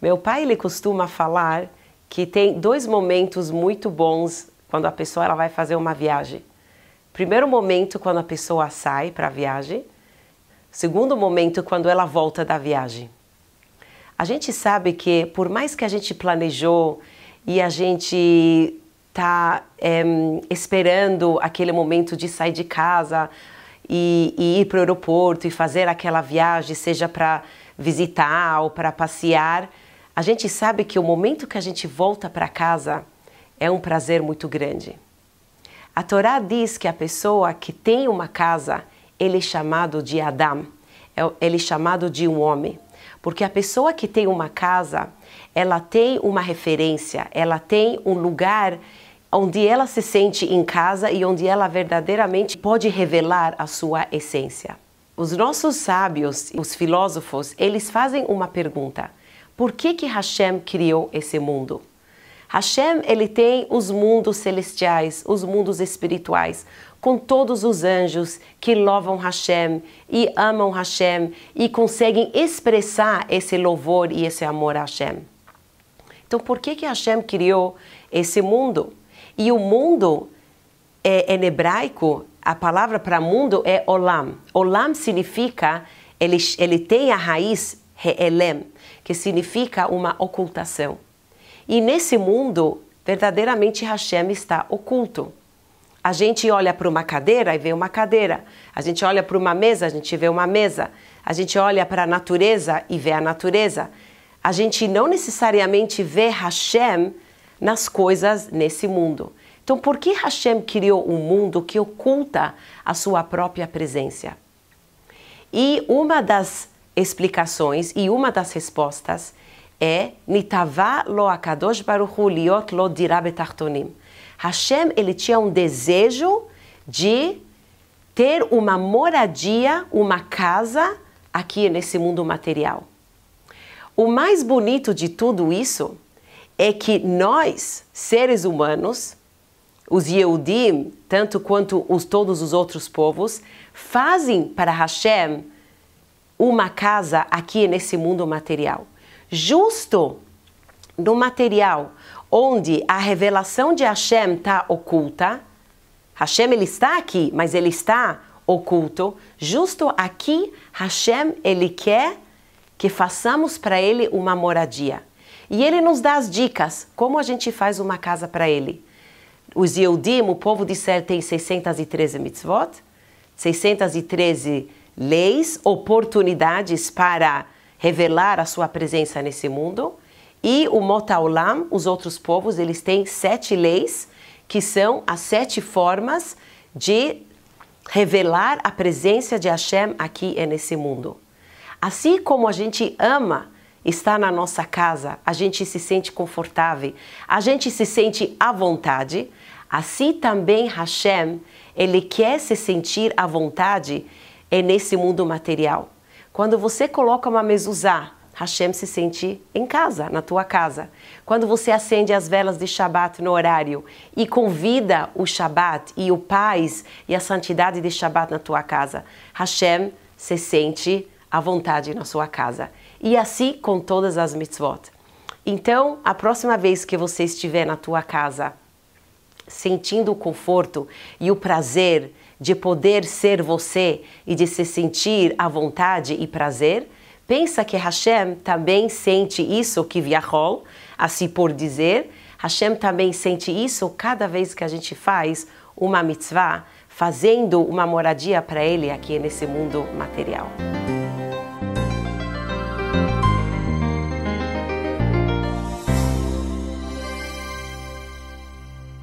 Meu pai ele costuma falar que tem dois momentos muito bons quando a pessoa ela vai fazer uma viagem. Primeiro momento quando a pessoa sai para a viagem, segundo momento quando ela volta da viagem. A gente sabe que por mais que a gente planejou e a gente tá é, esperando aquele momento de sair de casa e, e ir para o aeroporto e fazer aquela viagem, seja para visitar ou para passear, a gente sabe que o momento que a gente volta para casa é um prazer muito grande. A Torá diz que a pessoa que tem uma casa, ele é chamado de Adam, é ele é chamado de um homem. Porque a pessoa que tem uma casa, ela tem uma referência, ela tem um lugar onde ela se sente em casa e onde ela verdadeiramente pode revelar a sua essência. Os nossos sábios, os filósofos, eles fazem uma pergunta: por que que Hashem criou esse mundo? Hashem, ele tem os mundos celestiais, os mundos espirituais, com todos os anjos que louvam Hashem e amam Hashem e conseguem expressar esse louvor e esse amor a Hashem. Então, por que que Hashem criou esse mundo? E o mundo, é, em hebraico, a palavra para mundo é olam. Olam significa, ele, ele tem a raiz Re'elem, que significa uma ocultação. E nesse mundo, verdadeiramente Hashem está oculto. A gente olha para uma cadeira e vê uma cadeira. A gente olha para uma mesa, a gente vê uma mesa. A gente olha para a natureza e vê a natureza. A gente não necessariamente vê Hashem nas coisas nesse mundo. Então, por que Hashem criou um mundo que oculta a sua própria presença? E uma das explicações e uma das respostas é Nitavá lo akadosh baruchu liot lo dirabetartonim. Hashem, ele tinha um desejo de ter uma moradia, uma casa aqui nesse mundo material. O mais bonito de tudo isso é que nós, seres humanos, os Yehudim, tanto quanto os, todos os outros povos, fazem para Hashem uma casa aqui nesse mundo material. Justo no material onde a revelação de Hashem está oculta, Hashem ele está aqui, mas ele está oculto. Justo aqui, Hashem ele quer que façamos para ele uma moradia. E ele nos dá as dicas como a gente faz uma casa para ele. Os Yehudim, o povo de Israel, tem 613 mitzvot, 613 leis, oportunidades para revelar a sua presença nesse mundo. E o Motaulam, os outros povos, eles têm sete leis, que são as sete formas de revelar a presença de Hashem aqui e nesse mundo. Assim como a gente ama estar na nossa casa, a gente se sente confortável, a gente se sente à vontade, assim também Hashem, ele quer se sentir à vontade é nesse mundo material. Quando você coloca uma mezuzá, Hashem se sente em casa, na tua casa. Quando você acende as velas de Shabat no horário e convida o Shabat e o paz e a santidade de Shabat na tua casa, Hashem se sente à vontade na sua casa. E assim com todas as mitzvot. Então, a próxima vez que você estiver na tua casa, sentindo o conforto e o prazer de poder ser você e de se sentir à vontade e prazer, pensa que Hashem também sente isso que Viahol, a assim se por dizer, Hashem também sente isso cada vez que a gente faz uma mitzvah, fazendo uma moradia para ele aqui nesse mundo material.